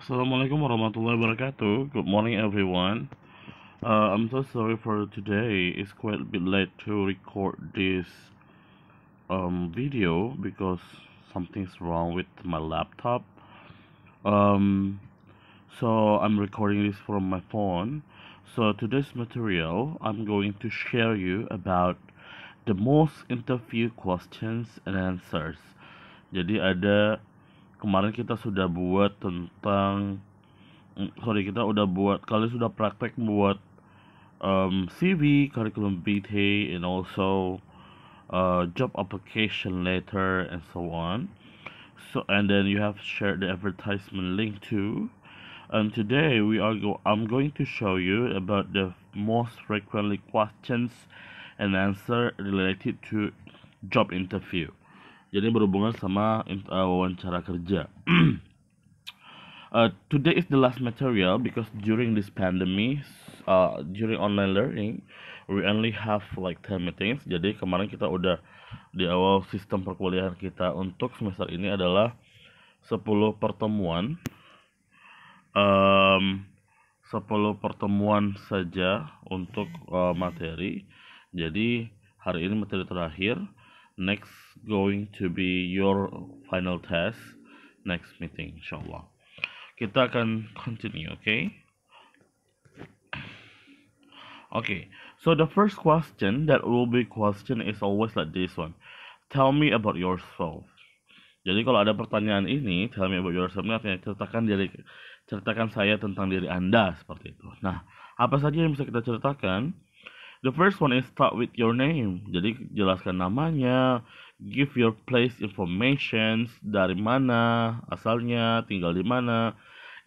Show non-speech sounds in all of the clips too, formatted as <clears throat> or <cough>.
Assalamualaikum warahmatullahi wabarakatuh. Good morning, everyone. Uh, I'm so sorry for today. It's quite a bit late to record this um, video because something's wrong with my laptop. Um, so I'm recording this from my phone. So today's material, I'm going to share you about the most interview questions and answers. Jadi ada kemarin kita sudah buat tentang mm, sorry kita udah buat kalian sudah praktek buat um, CV curriculum vitae and also uh, job application letter and so on so and then you have shared the advertisement link too and today we are go I'm going to show you about the most frequently questions and answer related to job interview jadi berhubungan sama uh, wawancara kerja <clears throat> uh, today is the last material because during this pandemic uh, during online learning we only have like 10 meetings jadi kemarin kita udah di awal sistem perkuliahan kita untuk semester ini adalah 10 pertemuan um, 10 pertemuan saja untuk uh, materi jadi hari ini materi terakhir next going to be your final test next meeting insyaallah kita akan continue okay okay so the first question that will be question is always like this one tell me about yourself jadi kalau ada pertanyaan ini tell me about yourself ini artinya ceritakan diri ceritakan saya tentang diri anda seperti itu nah apa saja yang bisa kita ceritakan The first one is start with your name. Jadi jelaskan namanya, give your place information, dari mana asalnya, tinggal di mana.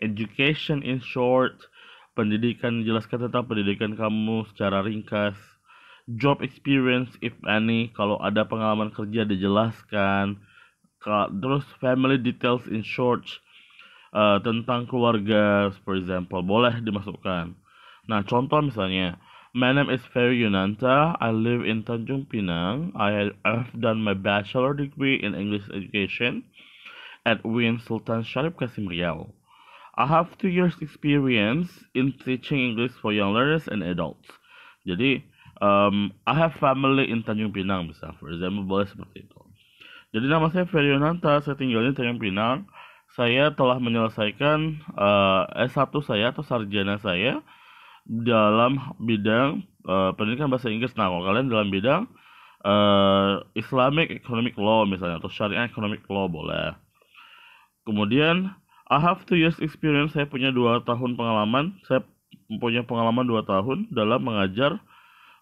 Education in short, pendidikan jelaskan tentang pendidikan kamu secara ringkas. Job experience if any, kalau ada pengalaman kerja dijelaskan. Terus family details in short, uh, tentang keluarga, for example, boleh dimasukkan. Nah, contoh misalnya, My name is Ferry Yunanta. I live in Tanjung Pinang. I have done my bachelor degree in English education at Win Sultan Sharif Kasim Riau. I have two years experience in teaching English for young learners and adults. Jadi, um, I have family in Tanjung Pinang bisa, for example, boleh seperti itu. Jadi nama saya Ferry Yunanta, saya tinggal di Tanjung Pinang. Saya telah menyelesaikan uh, S1 saya atau sarjana saya dalam bidang uh, pendidikan bahasa Inggris. Nah, kalau kalian dalam bidang uh, Islamic Economic Law misalnya atau Syariah Economic Law boleh. Kemudian I have two years experience. Saya punya dua tahun pengalaman. Saya punya pengalaman dua tahun dalam mengajar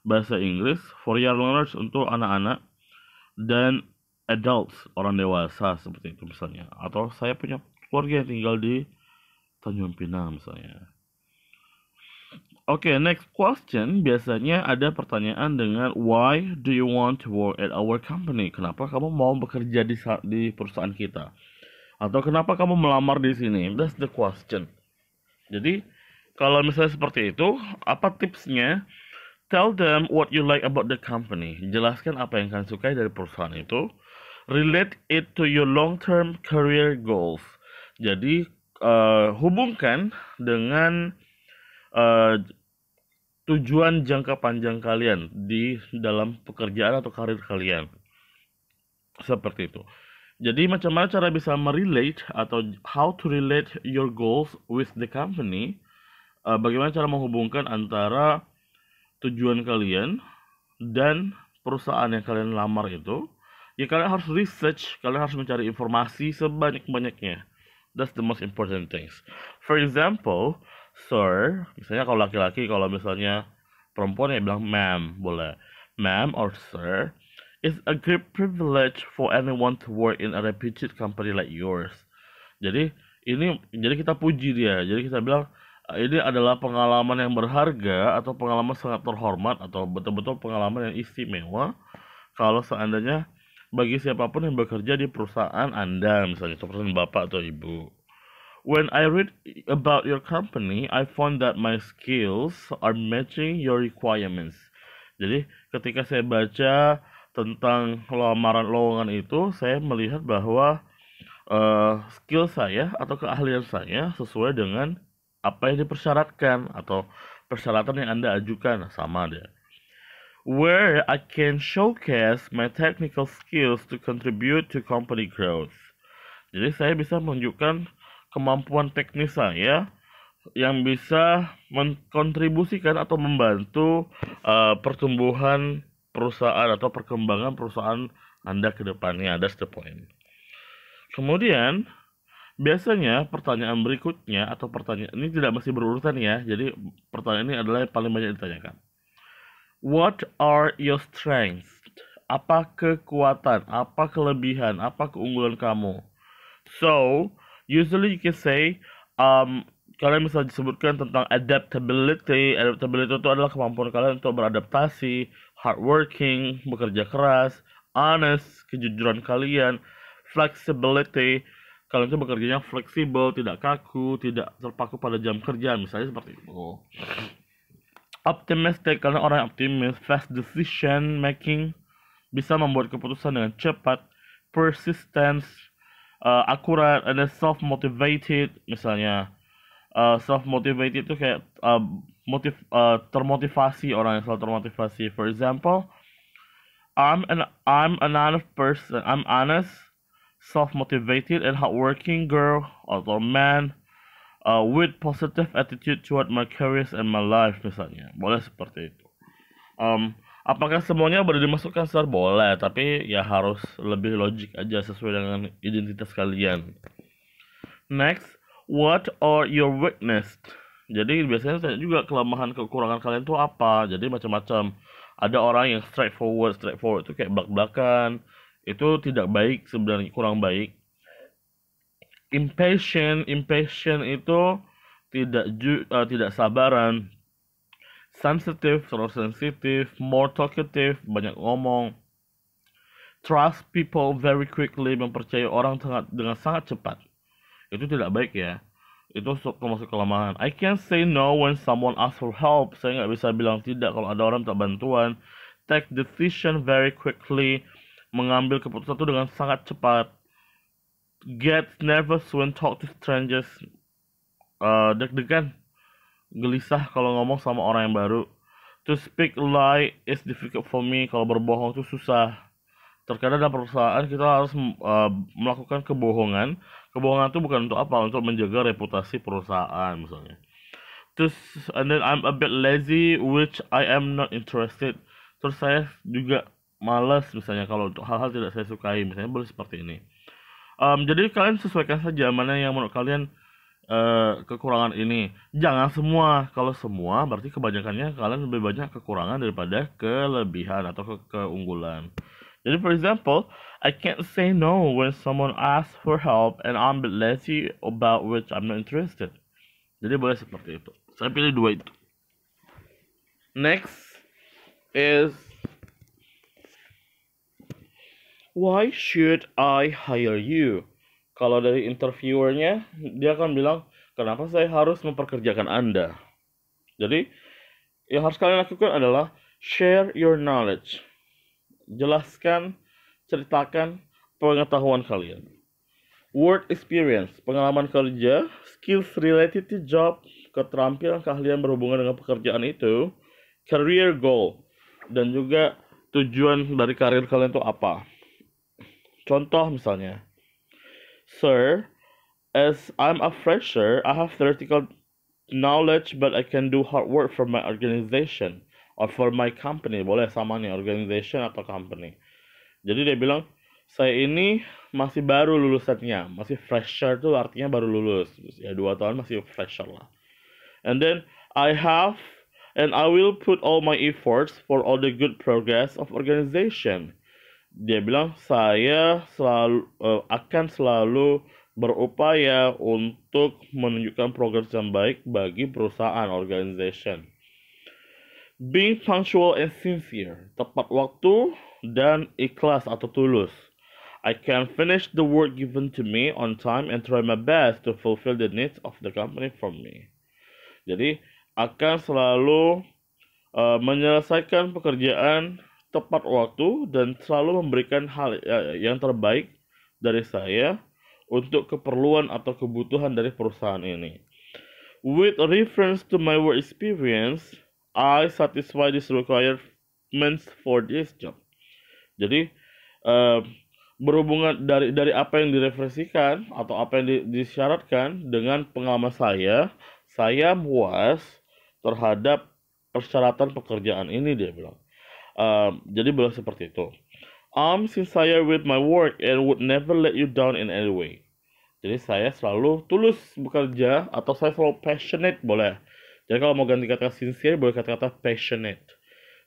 bahasa Inggris for year learners untuk anak-anak dan adults orang dewasa seperti itu misalnya. Atau saya punya keluarga yang tinggal di Tanjung Pinang misalnya. Oke, okay, next question. Biasanya ada pertanyaan dengan why do you want to work at our company? Kenapa kamu mau bekerja di di perusahaan kita? Atau kenapa kamu melamar di sini? That's the question. Jadi, kalau misalnya seperti itu, apa tipsnya? Tell them what you like about the company. Jelaskan apa yang kalian sukai dari perusahaan itu. Relate it to your long-term career goals. Jadi, uh, hubungkan dengan Eh, tujuan jangka panjang kalian di dalam pekerjaan atau karir kalian. Seperti itu. Jadi macam mana cara bisa merelate atau how to relate your goals with the company? Uh, bagaimana cara menghubungkan antara tujuan kalian dan perusahaan yang kalian lamar itu? Ya kalian harus research, kalian harus mencari informasi sebanyak-banyaknya. That's the most important things. For example, sir misalnya kalau laki-laki kalau misalnya perempuan ya bilang ma'am boleh ma'am or sir It's a great privilege for anyone to work in a reputed company like yours. Jadi ini jadi kita puji dia. Jadi kita bilang ah, ini adalah pengalaman yang berharga atau pengalaman sangat terhormat atau betul-betul pengalaman yang istimewa kalau seandainya bagi siapapun yang bekerja di perusahaan Anda misalnya perusahaan Bapak atau Ibu. When I read about your company, I found that my skills are matching your requirements. Jadi ketika saya baca tentang lamaran lowongan itu, saya melihat bahwa uh, skill saya atau keahlian saya sesuai dengan apa yang dipersyaratkan atau persyaratan yang Anda ajukan nah, sama dia. Where I can showcase my technical skills to contribute to company growth. Jadi saya bisa menunjukkan kemampuan teknis saya yang bisa mengkontribusikan atau membantu uh, pertumbuhan perusahaan atau perkembangan perusahaan Anda ke depannya. ada the point. Kemudian, biasanya pertanyaan berikutnya atau pertanyaan ini tidak masih berurutan ya. Jadi pertanyaan ini adalah yang paling banyak ditanyakan. What are your strengths? Apa kekuatan, apa kelebihan, apa keunggulan kamu? So, usually you can say um, kalian bisa disebutkan tentang adaptability. Adaptability itu adalah kemampuan kalian untuk beradaptasi, hardworking, bekerja keras, honest, kejujuran kalian, flexibility. Kalian itu bekerjanya fleksibel, tidak kaku, tidak terpaku pada jam kerja, misalnya seperti itu. Optimistic, karena orang yang optimis, fast decision making, bisa membuat keputusan dengan cepat, persistence, uh, akurat ada self motivated misalnya uh, self motivated itu kayak uh, motiv uh, termotivasi orang yang selalu termotivasi for example I'm an I'm an honest person I'm honest self motivated and hardworking girl or man uh, with positive attitude toward my careers and my life misalnya boleh seperti itu um, apakah semuanya boleh dimasukkan secara boleh tapi ya harus lebih logik aja sesuai dengan identitas kalian next what are your weakness jadi biasanya saya juga kelemahan kekurangan kalian tuh apa jadi macam-macam ada orang yang straightforward straightforward itu kayak belak belakan itu tidak baik sebenarnya kurang baik impatient impatient itu tidak ju, uh, tidak sabaran sensitive, terlalu sensitif, more talkative, banyak ngomong. Trust people very quickly, mempercayai orang sangat dengan sangat cepat. Itu tidak baik ya. Itu termasuk kelemahan. I can't say no when someone asks for help. Saya nggak bisa bilang tidak kalau ada orang minta bantuan. Take decision very quickly, mengambil keputusan itu dengan sangat cepat. Get nervous when talk to strangers. Uh, deg-degan gelisah kalau ngomong sama orang yang baru. To speak lie is difficult for me. Kalau berbohong itu susah. Terkadang dalam perusahaan kita harus uh, melakukan kebohongan. Kebohongan itu bukan untuk apa? Untuk menjaga reputasi perusahaan misalnya. Terus and then I'm a bit lazy which I am not interested. Terus saya juga malas misalnya kalau untuk hal-hal tidak saya sukai misalnya boleh seperti ini. Um, jadi kalian sesuaikan saja mana yang menurut kalian Eh, kekurangan ini. Jangan semua. Kalau semua berarti kebanyakannya kalian lebih banyak kekurangan daripada kelebihan atau ke keunggulan. Jadi for example, I can't say no when someone asks for help and I'm a lazy about which I'm not interested. Jadi boleh seperti itu. Saya pilih dua itu. Next is Why should I hire you? kalau dari interviewernya dia akan bilang kenapa saya harus memperkerjakan anda jadi yang harus kalian lakukan adalah share your knowledge jelaskan ceritakan pengetahuan kalian work experience pengalaman kerja skills related to job keterampilan keahlian berhubungan dengan pekerjaan itu career goal dan juga tujuan dari karir kalian itu apa contoh misalnya Sir, as I'm a fresher, I have theoretical knowledge, but I can do hard work for my organization or for my company. Boleh sama nih, organization atau company. Jadi dia bilang, saya ini masih baru lulusannya, masih fresher tuh artinya baru lulus. Ya dua tahun masih fresher lah. And then I have and I will put all my efforts for all the good progress of organization. dia bilang saya selalu uh, akan selalu berupaya untuk menunjukkan progres yang baik bagi perusahaan organization. Being punctual and sincere, tepat waktu dan ikhlas atau tulus. I can finish the work given to me on time and try my best to fulfill the needs of the company from me. Jadi akan selalu uh, menyelesaikan pekerjaan tepat waktu dan selalu memberikan hal ya, yang terbaik dari saya untuk keperluan atau kebutuhan dari perusahaan ini. With reference to my work experience, I satisfy these requirements for this job. Jadi uh, berhubungan dari dari apa yang direferensikan atau apa yang disyaratkan dengan pengalaman saya, saya puas terhadap persyaratan pekerjaan ini dia bilang. Um, jadi boleh seperti itu. I'm sincere with my work and would never let you down in any way. Jadi saya selalu tulus bekerja atau saya selalu passionate boleh. Jadi kalau mau ganti kata sincere boleh kata-kata passionate.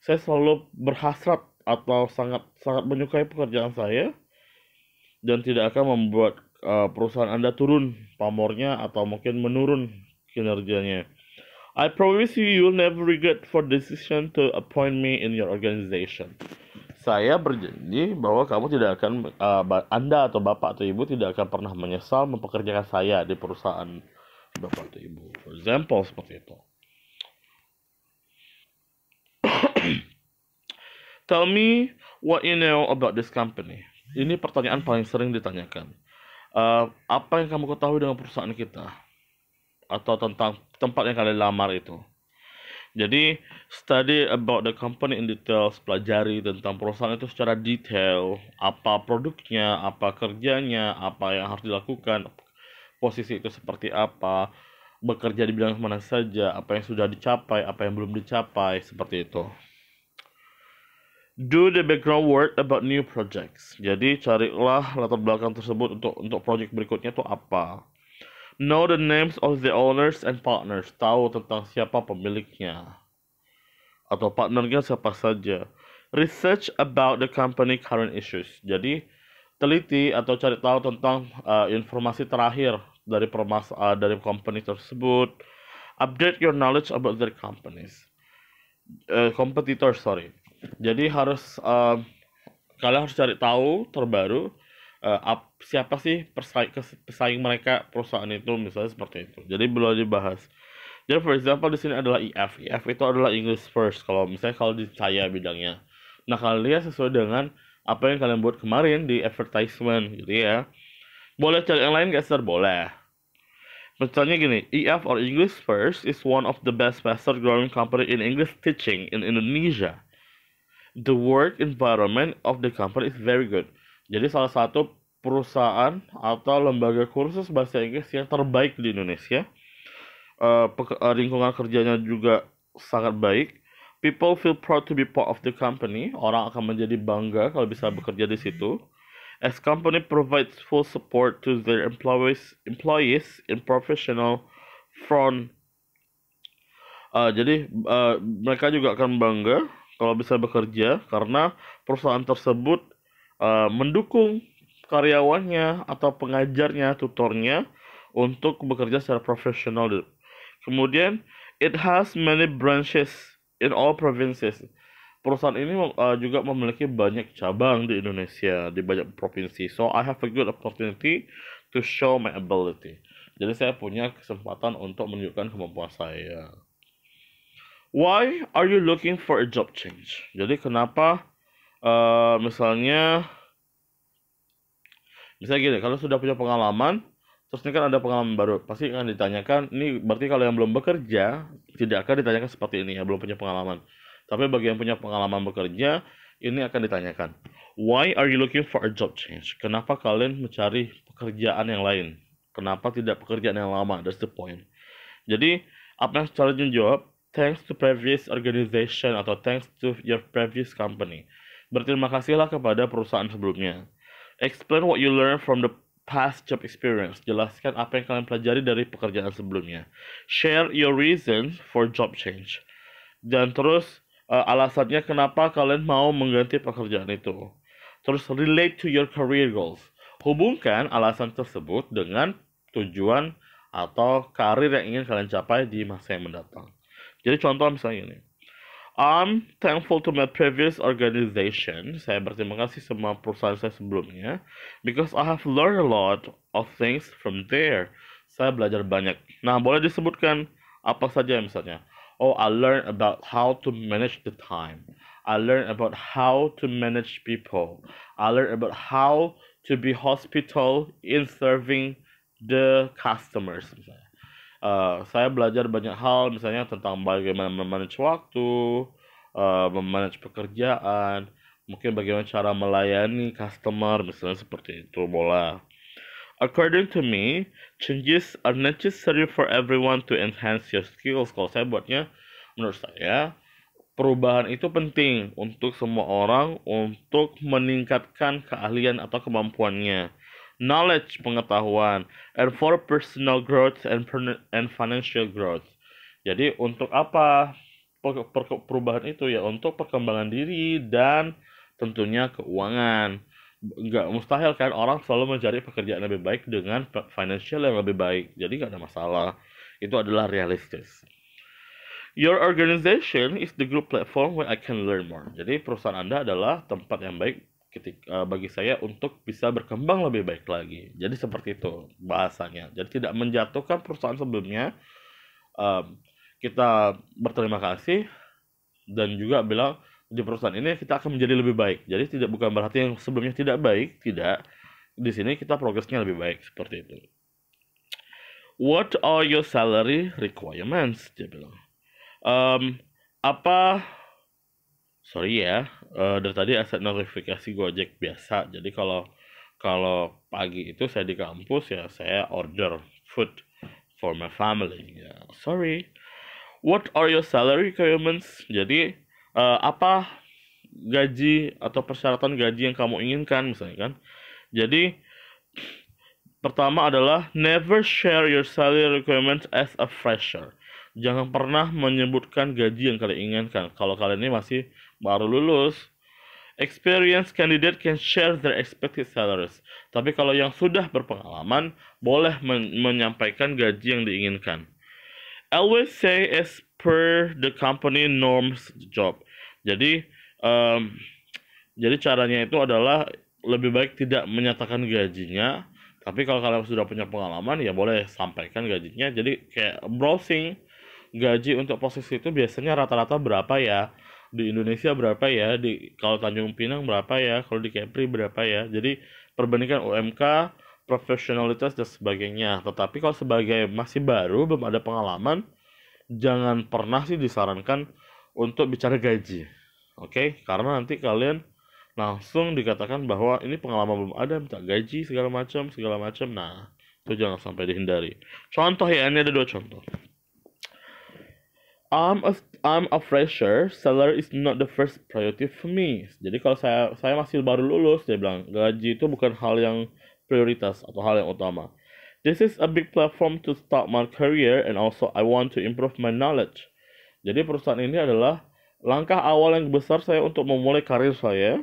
Saya selalu berhasrat atau sangat sangat menyukai pekerjaan saya dan tidak akan membuat uh, perusahaan Anda turun pamornya atau mungkin menurun kinerjanya. I promise you, you'll never regret for decision to appoint me in your organization. Saya berjanji bahwa kamu tidak akan, uh, Anda atau Bapak atau Ibu tidak akan pernah menyesal mempekerjakan saya di perusahaan Bapak atau Ibu. For example, seperti itu. <coughs> Tell me what you know about this company. Ini pertanyaan paling sering ditanyakan. Uh, apa yang kamu ketahui dengan perusahaan kita? atau tentang tempat yang kalian lamar itu. Jadi, study about the company in details, pelajari tentang perusahaan itu secara detail, apa produknya, apa kerjanya, apa yang harus dilakukan, posisi itu seperti apa, bekerja di bidang mana saja, apa yang sudah dicapai, apa yang belum dicapai, seperti itu. Do the background work about new projects. Jadi, carilah latar belakang tersebut untuk untuk project berikutnya itu apa Know the names of the owners and partners. Tahu tentang siapa pemiliknya atau partnernya siapa saja. Research about the company current issues. Jadi teliti atau cari tahu tentang uh, informasi terakhir dari permas uh, dari company tersebut. Update your knowledge about their companies. Uh, competitor sorry. Jadi harus uh, kalian harus cari tahu terbaru uh, eh, up, siapa sih persaing, pesaing mereka perusahaan itu misalnya seperti itu. Jadi belum dibahas. Jadi for example di sini adalah EF EF itu adalah English first kalau misalnya kalau di saya bidangnya. Nah kalian lihat sesuai dengan apa yang kalian buat kemarin di advertisement gitu ya. Boleh cari yang lain guys Boleh. Misalnya gini, EF or English First is one of the best faster growing company in English teaching in Indonesia. The work environment of the company is very good. Jadi salah satu perusahaan atau lembaga kursus bahasa Inggris yang terbaik di Indonesia. Uh, lingkungan kerjanya juga sangat baik. People feel proud to be part of the company. Orang akan menjadi bangga kalau bisa bekerja di situ. As company provides full support to their employees employees in professional front. Uh, jadi uh, mereka juga akan bangga kalau bisa bekerja karena perusahaan tersebut uh, mendukung karyawannya atau pengajarnya, tutornya untuk bekerja secara profesional. Kemudian it has many branches in all provinces. Perusahaan ini uh, juga memiliki banyak cabang di Indonesia di banyak provinsi. So I have a good opportunity to show my ability. Jadi saya punya kesempatan untuk menunjukkan kemampuan saya. Why are you looking for a job change? Jadi kenapa Eh, misalnya misalnya gini kalau sudah punya pengalaman terus ini kan ada pengalaman baru pasti akan ditanyakan ini berarti kalau yang belum bekerja tidak akan ditanyakan seperti ini ya belum punya pengalaman tapi bagi yang punya pengalaman bekerja ini akan ditanyakan why are you looking for a job change kenapa kalian mencari pekerjaan yang lain kenapa tidak pekerjaan yang lama that's the point jadi apa yang secara jawab thanks to previous organization atau thanks to your previous company Berterima kasihlah kepada perusahaan sebelumnya. Explain what you learn from the past job experience. Jelaskan apa yang kalian pelajari dari pekerjaan sebelumnya. Share your reasons for job change. Dan terus uh, alasannya kenapa kalian mau mengganti pekerjaan itu. Terus relate to your career goals. Hubungkan alasan tersebut dengan tujuan atau karir yang ingin kalian capai di masa yang mendatang. Jadi contoh misalnya ini. I'm thankful to my previous organization. Saya berterima kasih sama perusahaan saya sebelumnya because I have learned a lot of things from there. Saya belajar banyak. Nah, boleh disebutkan apa saja misalnya? Oh, I learned about how to manage the time. I learned about how to manage people. I learned about how to be hospital in serving the customers misalnya. Eh, saya belajar banyak hal misalnya tentang bagaimana memanage waktu, uh, memanage pekerjaan, mungkin bagaimana cara melayani customer misalnya seperti itu bola. According to me, changes are necessary for everyone to enhance your skills. Kalau saya buatnya, menurut saya perubahan itu penting untuk semua orang untuk meningkatkan keahlian atau kemampuannya knowledge pengetahuan, and for personal growth and and financial growth. Jadi untuk apa per per perubahan itu ya untuk perkembangan diri dan tentunya keuangan. Nggak mustahil kan orang selalu mencari pekerjaan lebih baik dengan financial yang lebih baik. Jadi nggak ada masalah. Itu adalah realistis. Your organization is the group platform where I can learn more. Jadi perusahaan Anda adalah tempat yang baik ketika uh, eh, bagi saya untuk bisa berkembang lebih baik lagi. Jadi seperti itu bahasanya. Jadi tidak menjatuhkan perusahaan sebelumnya. Uh, kita berterima kasih dan juga bilang di perusahaan ini kita akan menjadi lebih baik. Jadi tidak bukan berarti yang sebelumnya tidak baik, tidak. Di sini kita progresnya lebih baik seperti itu. What are your salary requirements? Dia bilang. Um, apa sorry ya uh, dari tadi aset notifikasi Gojek biasa jadi kalau kalau pagi itu saya di kampus ya saya order food for my family ya sorry what are your salary requirements jadi uh, apa gaji atau persyaratan gaji yang kamu inginkan misalnya kan jadi pertama adalah never share your salary requirements as a fresher jangan pernah menyebutkan gaji yang kalian inginkan kalau kalian ini masih baru lulus, experience candidate can share their expected salaries. Tapi kalau yang sudah berpengalaman, boleh men menyampaikan gaji yang diinginkan. Always say as per the company norms job. Jadi, um, jadi caranya itu adalah lebih baik tidak menyatakan gajinya. Tapi kalau kalian sudah punya pengalaman, ya boleh sampaikan gajinya. Jadi kayak browsing gaji untuk posisi itu biasanya rata-rata berapa ya? di Indonesia berapa ya di kalau Tanjung Pinang berapa ya kalau di Kepri berapa ya jadi perbandingan UMK profesionalitas dan sebagainya tetapi kalau sebagai masih baru belum ada pengalaman jangan pernah sih disarankan untuk bicara gaji oke okay? karena nanti kalian langsung dikatakan bahwa ini pengalaman belum ada minta gaji segala macam segala macam nah itu jangan sampai dihindari contoh ya ini ada dua contoh I'm a I'm a fresher, salary is not the first priority for me. Jadi kalau saya saya masih baru lulus, dia bilang gaji itu bukan hal yang prioritas atau hal yang utama. This is a big platform to start my career and also I want to improve my knowledge. Jadi perusahaan ini adalah langkah awal yang besar saya untuk memulai karir saya,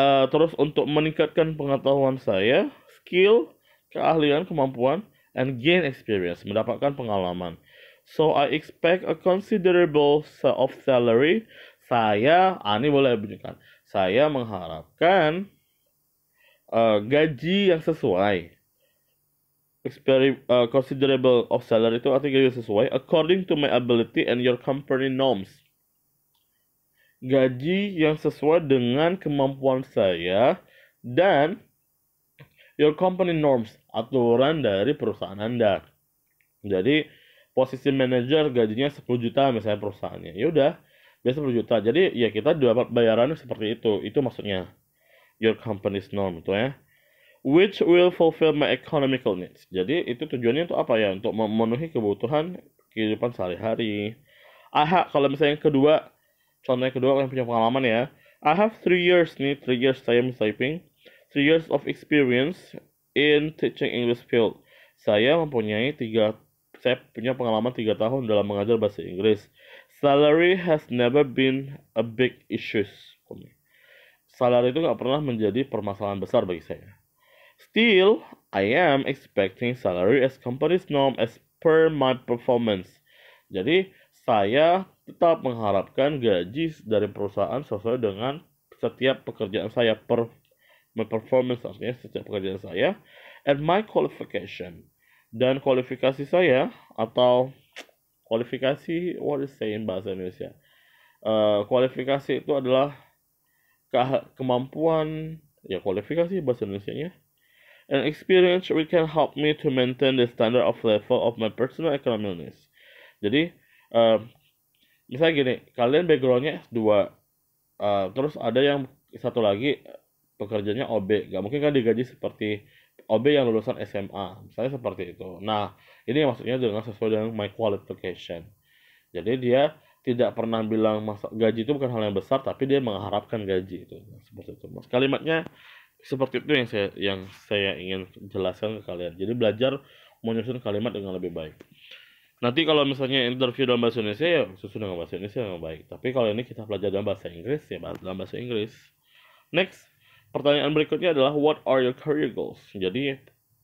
uh, terus untuk meningkatkan pengetahuan saya, skill, keahlian, kemampuan, and gain experience, mendapatkan pengalaman. So I expect a considerable of salary. Saya, ani boleh bunyikan. Saya mengharapkan uh, gaji yang sesuai. Experi uh, considerable of salary itu artinya gaji sesuai according to my ability and your company norms. Gaji yang sesuai dengan kemampuan saya dan your company norms, aturan dari perusahaan Anda. Jadi, posisi manajer gajinya 10 juta misalnya perusahaannya ya udah dia 10 juta jadi ya kita dapat bayaran seperti itu itu maksudnya your company's norm itu ya which will fulfill my economical needs jadi itu tujuannya untuk apa ya untuk memenuhi kebutuhan kehidupan sehari-hari I kalau misalnya yang kedua contohnya kedua yang punya pengalaman ya I have three years nih three years saya typing three years of experience in teaching English field saya mempunyai tiga saya punya pengalaman 3 tahun dalam mengajar bahasa Inggris. Salary has never been a big issue for me. Salary itu nggak pernah menjadi permasalahan besar bagi saya. Still, I am expecting salary as company's norm as per my performance. Jadi, saya tetap mengharapkan gaji dari perusahaan sesuai dengan setiap pekerjaan saya per my performance artinya setiap pekerjaan saya and my qualification dan kualifikasi saya atau kualifikasi what is saying bahasa Indonesia uh, kualifikasi itu adalah ke kemampuan ya kualifikasi bahasa Indonesia nya an experience which can help me to maintain the standard of level of my personal economics jadi uh, misalnya gini kalian backgroundnya S2 uh, eh, terus ada yang satu lagi pekerjaannya OB gak mungkin kan digaji seperti OB yang lulusan SMA, misalnya seperti itu. Nah, ini yang maksudnya dengan sesuai dengan my qualification. Jadi dia tidak pernah bilang masa gaji itu bukan hal yang besar, tapi dia mengharapkan gaji itu nah, seperti itu. Mas kalimatnya seperti itu yang saya yang saya ingin jelaskan ke kalian. Jadi belajar menyusun kalimat dengan lebih baik. Nanti kalau misalnya interview dalam bahasa Indonesia ya susun dengan bahasa Indonesia yang baik. Tapi kalau ini kita belajar dalam bahasa Inggris ya dalam bahasa Inggris. Next pertanyaan berikutnya adalah what are your career goals? Jadi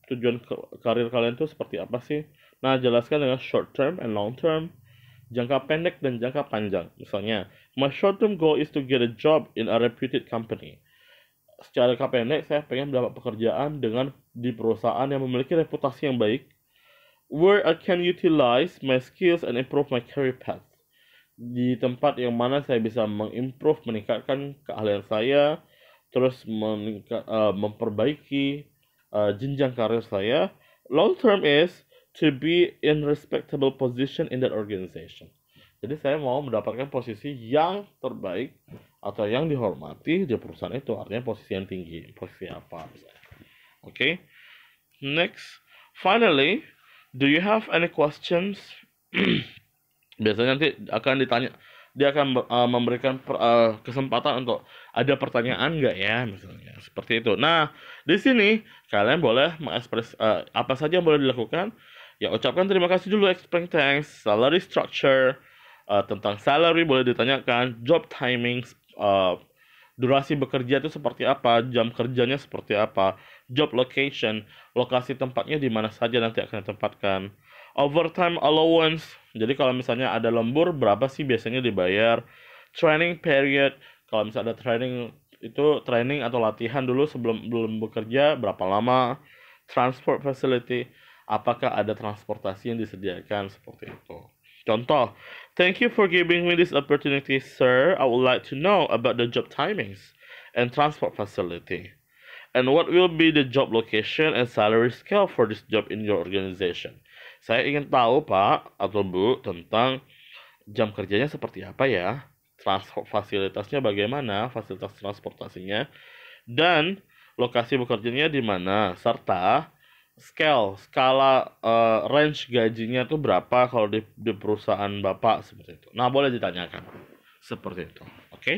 tujuan karir kalian itu seperti apa sih? Nah, jelaskan dengan short term and long term, jangka pendek dan jangka panjang. Misalnya, my short term goal is to get a job in a reputed company. Secara jangka pendek, saya pengen mendapat pekerjaan dengan di perusahaan yang memiliki reputasi yang baik, where I can utilize my skills and improve my career path. Di tempat yang mana saya bisa mengimprove, meningkatkan keahlian saya, terus uh, memperbaiki uh, jenjang karir saya long term is to be in respectable position in that organization jadi saya mau mendapatkan posisi yang terbaik atau yang dihormati di perusahaan itu artinya posisi yang tinggi posisi apa misalnya oke okay? next finally do you have any questions <clears throat> biasanya nanti akan ditanya dia akan uh, memberikan per, uh, kesempatan untuk ada pertanyaan nggak ya misalnya seperti itu. Nah di sini kalian boleh mengekspres uh, apa saja yang boleh dilakukan. Ya ucapkan terima kasih dulu explain thanks, salary structure uh, tentang salary boleh ditanyakan, job timing, uh, durasi bekerja itu seperti apa, jam kerjanya seperti apa, job location, lokasi tempatnya di mana saja nanti akan ditempatkan, overtime allowance jadi kalau misalnya ada lembur berapa sih biasanya dibayar? Training period kalau misalnya ada training itu training atau latihan dulu sebelum belum bekerja berapa lama? Transport facility apakah ada transportasi yang disediakan seperti itu? Contoh, thank you for giving me this opportunity, sir. I would like to know about the job timings and transport facility. And what will be the job location and salary scale for this job in your organization? Saya ingin tahu Pak atau Bu tentang jam kerjanya seperti apa ya, trans fasilitasnya bagaimana, fasilitas transportasinya, dan lokasi bekerjanya di mana, serta scale skala uh, range gajinya itu berapa kalau di, di perusahaan bapak seperti itu. Nah boleh ditanyakan seperti itu. Oke. Okay?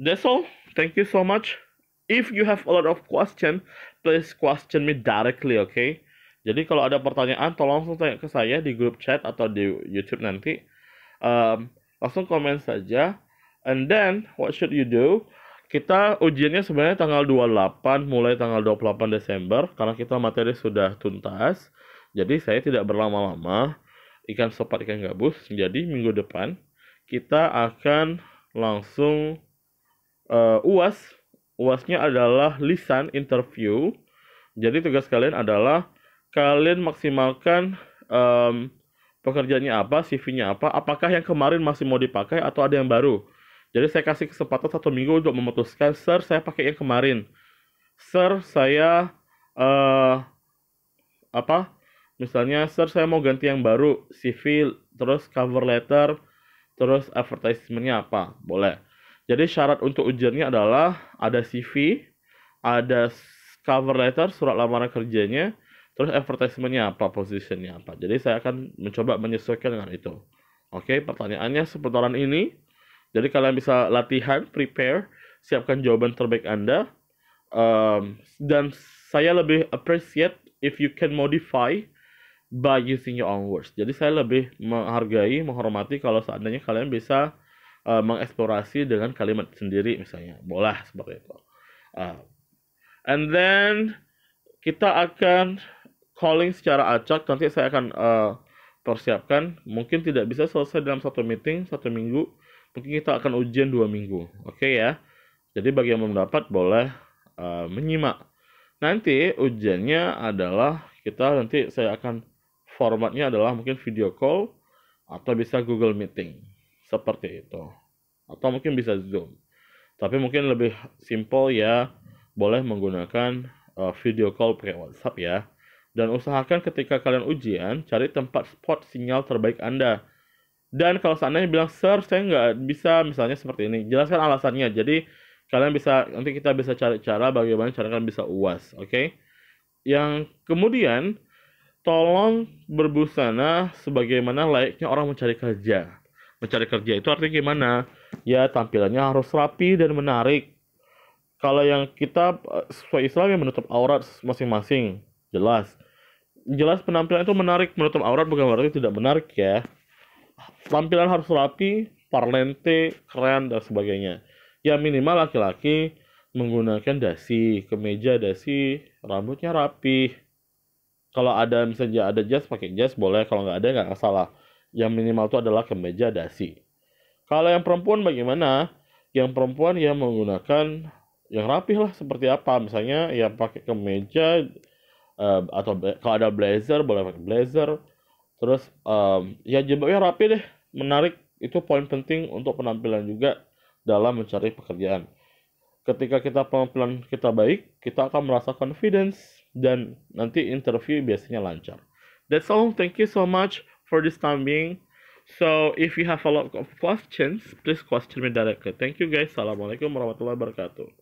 That's all. Thank you so much. If you have a lot of question, please question me directly. Okay. Jadi kalau ada pertanyaan tolong langsung tanya ke saya di grup chat atau di YouTube nanti. Um, langsung komen saja. And then what should you do? Kita ujiannya sebenarnya tanggal 28 mulai tanggal 28 Desember karena kita materi sudah tuntas. Jadi saya tidak berlama-lama. Ikan sopat ikan gabus. Jadi minggu depan kita akan langsung uh, UAS. UASnya adalah lisan interview. Jadi tugas kalian adalah kalian maksimalkan um, pekerjaannya apa, CV-nya apa, apakah yang kemarin masih mau dipakai atau ada yang baru. Jadi saya kasih kesempatan satu minggu untuk memutuskan, sir saya pakai yang kemarin, sir saya uh, apa, misalnya sir saya mau ganti yang baru, CV, terus cover letter, terus advertisement-nya apa, boleh. Jadi syarat untuk ujiannya adalah ada CV, ada cover letter, surat lamaran kerjanya, Terus advertisementnya apa, positionnya apa. Jadi saya akan mencoba menyesuaikan dengan itu. Oke, okay, pertanyaannya seputaran ini. Jadi kalian bisa latihan, prepare, siapkan jawaban terbaik Anda. Um, dan saya lebih appreciate if you can modify by using your own words. Jadi saya lebih menghargai, menghormati kalau seandainya kalian bisa uh, mengeksplorasi dengan kalimat sendiri misalnya. Boleh seperti itu. Uh, and then kita akan calling secara acak nanti saya akan uh, persiapkan. Mungkin tidak bisa selesai dalam satu meeting satu minggu. Mungkin kita akan ujian dua minggu. Oke okay ya. Jadi bagi yang belum dapat boleh uh, menyimak. Nanti ujiannya adalah kita nanti saya akan formatnya adalah mungkin video call atau bisa Google Meeting seperti itu atau mungkin bisa Zoom. Tapi mungkin lebih simple ya boleh menggunakan uh, video call pakai WhatsApp ya. Dan usahakan ketika kalian ujian, cari tempat spot sinyal terbaik Anda. Dan kalau seandainya bilang, Sir, saya nggak bisa, misalnya seperti ini. Jelaskan alasannya. Jadi, kalian bisa, nanti kita bisa cari cara bagaimana cara kalian bisa uas, oke? Okay? Yang kemudian, tolong berbusana sebagaimana layaknya orang mencari kerja. Mencari kerja itu artinya gimana? Ya, tampilannya harus rapi dan menarik. Kalau yang kita eh, sesuai Islam yang menutup aurat masing-masing, jelas jelas penampilan itu menarik menutup aurat bukan berarti tidak menarik ya tampilan harus rapi parlente keren dan sebagainya ya minimal laki-laki menggunakan dasi kemeja dasi rambutnya rapi kalau ada misalnya ada jas pakai jas boleh kalau nggak ada nggak masalah yang minimal itu adalah kemeja dasi kalau yang perempuan bagaimana yang perempuan yang menggunakan yang rapih lah seperti apa misalnya ya pakai kemeja uh, atau kalau ada blazer boleh pakai blazer terus um, ya jilbabnya rapi deh menarik itu poin penting untuk penampilan juga dalam mencari pekerjaan ketika kita penampilan kita baik kita akan merasa confidence dan nanti interview biasanya lancar that's all thank you so much for this time being so if you have a lot of questions please question me directly thank you guys assalamualaikum warahmatullahi wabarakatuh